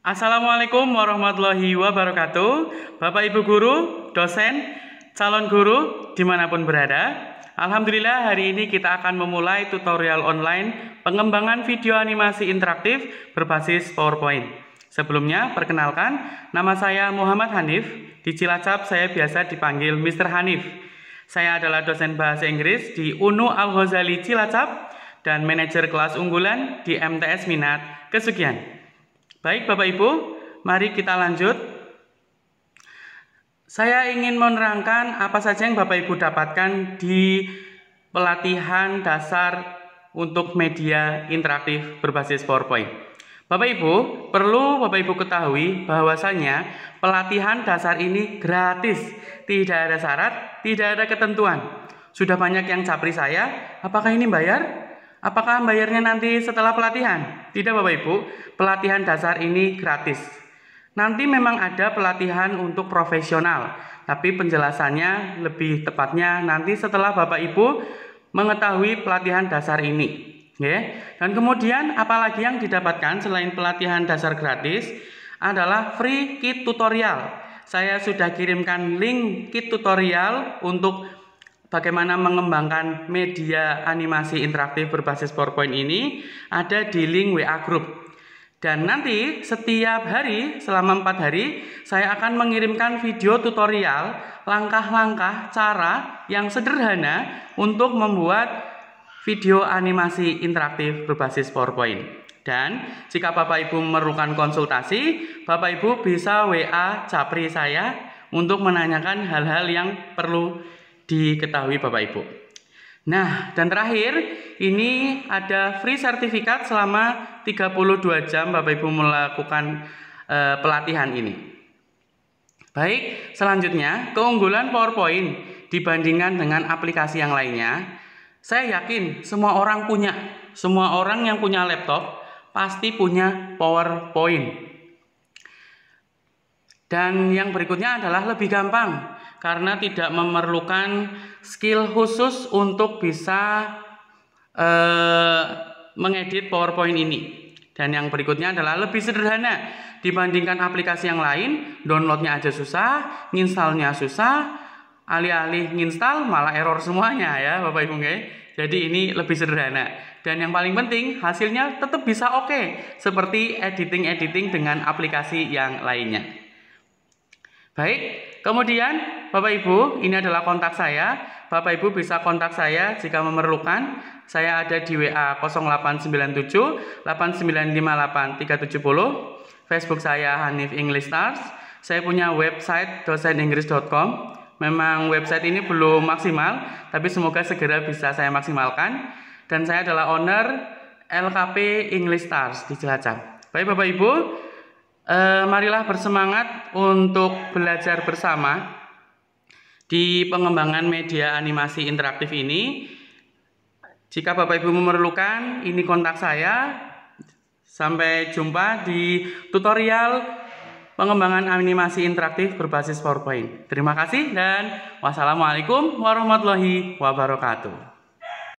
Assalamualaikum warahmatullahi wabarakatuh Bapak Ibu Guru, dosen, calon guru dimanapun berada Alhamdulillah hari ini kita akan memulai tutorial online pengembangan video animasi interaktif berbasis PowerPoint Sebelumnya, perkenalkan, nama saya Muhammad Hanif Di Cilacap saya biasa dipanggil Mr. Hanif Saya adalah dosen bahasa Inggris di UNU Al-Ghazali Cilacap dan manajer kelas unggulan di MTS Minat Kesukian. Baik Bapak Ibu, mari kita lanjut. Saya ingin menerangkan apa saja yang Bapak Ibu dapatkan di pelatihan dasar untuk media interaktif berbasis PowerPoint. Bapak Ibu, perlu Bapak Ibu ketahui bahwasanya pelatihan dasar ini gratis, tidak ada syarat, tidak ada ketentuan. Sudah banyak yang capri saya, apakah ini bayar? Apakah bayarnya nanti setelah pelatihan? Tidak Bapak Ibu, pelatihan dasar ini gratis. Nanti memang ada pelatihan untuk profesional, tapi penjelasannya lebih tepatnya nanti setelah Bapak Ibu mengetahui pelatihan dasar ini. Ya. Dan kemudian apalagi yang didapatkan selain pelatihan dasar gratis adalah free kit tutorial. Saya sudah kirimkan link kit tutorial untuk bagaimana mengembangkan media animasi interaktif berbasis PowerPoint ini ada di link WA Group. Dan nanti setiap hari selama empat hari saya akan mengirimkan video tutorial langkah-langkah cara yang sederhana untuk membuat video animasi interaktif berbasis PowerPoint. Dan jika Bapak Ibu memerlukan konsultasi, Bapak Ibu bisa WA Capri saya untuk menanyakan hal-hal yang perlu diketahui Bapak Ibu. Nah, dan terakhir ini ada free sertifikat selama 32 jam Bapak Ibu melakukan e, pelatihan ini. Baik, selanjutnya keunggulan PowerPoint dibandingkan dengan aplikasi yang lainnya, saya yakin semua orang punya, semua orang yang punya laptop pasti punya PowerPoint. Dan yang berikutnya adalah lebih gampang karena tidak memerlukan skill khusus untuk bisa eh, mengedit PowerPoint ini. Dan yang berikutnya adalah lebih sederhana dibandingkan aplikasi yang lain, downloadnya aja susah, nginstalnya susah, alih-alih nginstal malah error semuanya ya Bapak Ibu nggih. Jadi ini lebih sederhana. Dan yang paling penting hasilnya tetap bisa oke okay, seperti editing-editing dengan aplikasi yang lainnya. Baik, Kemudian Bapak Ibu, ini adalah kontak saya. Bapak Ibu bisa kontak saya jika memerlukan. Saya ada di WA 0897 8958 Facebook saya Hanif English Stars. Saya punya website doseninggris.com. Memang website ini belum maksimal, tapi semoga segera bisa saya maksimalkan. Dan saya adalah owner LKP English Stars di Cilacap. Baik Bapak Ibu, e, marilah bersemangat untuk belajar bersama di pengembangan media animasi interaktif ini. Jika Bapak Ibu memerlukan, ini kontak saya. Sampai jumpa di tutorial pengembangan animasi interaktif berbasis PowerPoint. Terima kasih dan wassalamualaikum warahmatullahi wabarakatuh.